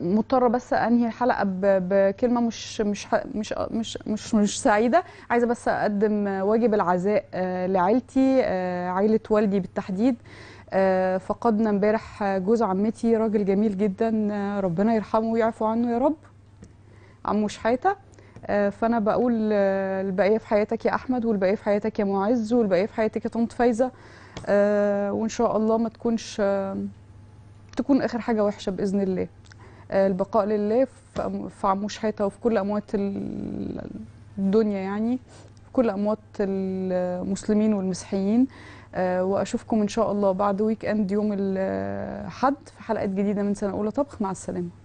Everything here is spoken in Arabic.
مضطره بس انهي الحلقه بكلمه مش مش مش مش مش, مش سعيده عايزه بس اقدم واجب العزاء آه، لعيلتي آه، عيله والدي بالتحديد آه، فقدنا امبارح جوز عمتي راجل جميل جدا ربنا يرحمه ويعفو عنه يا رب عمو شحاته فانا بقول البقيه في حياتك يا احمد والبقيه في حياتك يا معز والبقيه في حياتك يا طنط فايزه وان شاء الله ما تكونش تكون اخر حاجه وحشه باذن الله آه، البقاء لله في عموش حيطه وفي كل اموات الدنيا يعني في كل اموات المسلمين والمسيحيين آه، واشوفكم ان شاء الله بعد ويك اند يوم الحد آه، في حلقات جديده من سنه اولى طبخ مع السلامه